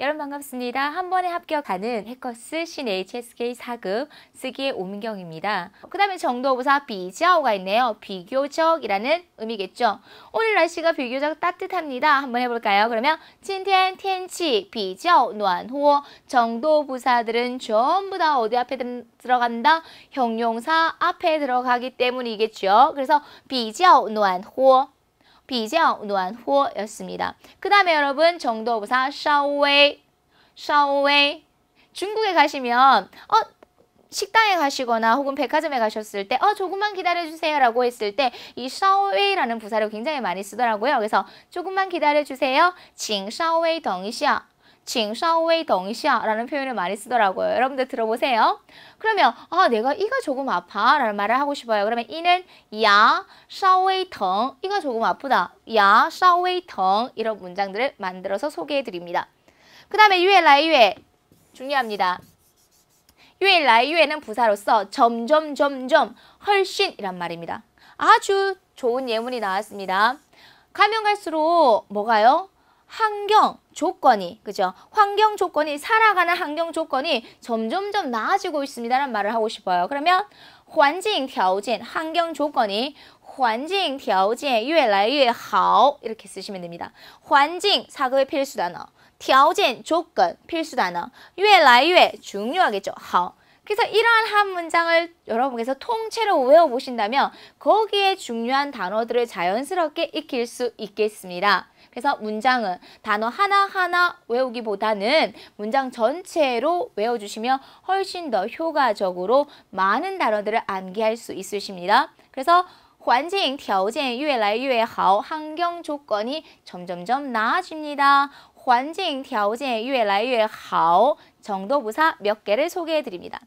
여러분 반갑습니다. 한 번에 합격하는 해커스 신 HSK 4급 쓰기의 오민경입니다. 그 다음에 정도부사 비자오가 있네요. 비교적이라는 의미겠죠. 오늘 날씨가 비교적 따뜻합니다. 한번 해볼까요? 그러면 今텐 텐치 비자오暖和 정도부사들은 전부 다 어디 앞에 들어간다? 형용사 앞에 들어가기 때문이겠죠. 그래서 비자오暖和 비정暖和였습니다. 그 다음에 여러분 정도부사 샤오웨이 샤오웨이 중국에 가시면 어 식당에 가시거나 혹은 백화점에 가셨을 때 어 조금만 기다려주세요 라고 했을 때 이 샤오웨이라는 부사를 굉장히 많이 쓰더라고요. 그래서 조금만 기다려주세요. 징 샤오웨이 덩이시아 칭샤오웨이 덩샤라는 표현을 많이 쓰더라고요. 여러분들 들어보세요. 그러면 아 내가 이가 조금 아파 라는 말을 하고 싶어요. 그러면 이는 야 샤오웨이 덩 이가 조금 아프다. 야 샤오웨이 덩 이런 문장들을 만들어서 소개해 드립니다. 그 다음에 유에라이유에 중요합니다. 유에라이유에는 부사로서 점점 점점 훨씬이란 말입니다. 아주 좋은 예문이 나왔습니다. 가면 갈수록 뭐가요? 환경 조건이 그죠? 환경 조건이 살아가는 환경 조건이 점점점 나아지고 있습니다라는 말을 하고 싶어요. 그러면 환경 조건, 환경 조건이 환경 조건이 越来越好 이렇게 쓰시면 됩니다. 환경 사고의 필수 단어. 조건 필수 단어. 越来越 중요하겠죠. 好 그래서 이러한 한 문장을 여러분께서 통째로 외워보신다면 거기에 중요한 단어들을 자연스럽게 익힐 수 있겠습니다. 그래서 문장은 단어 하나하나 외우기보다는 문장 전체로 외워주시면 훨씬 더 효과적으로 많은 단어들을 암기할 수 있으십니다. 그래서 환경 조건이 越来越好, 환경 조건이 점점점 나아집니다. 환경 조건이 越来越好 정도 부사 몇 개를 소개해 드립니다.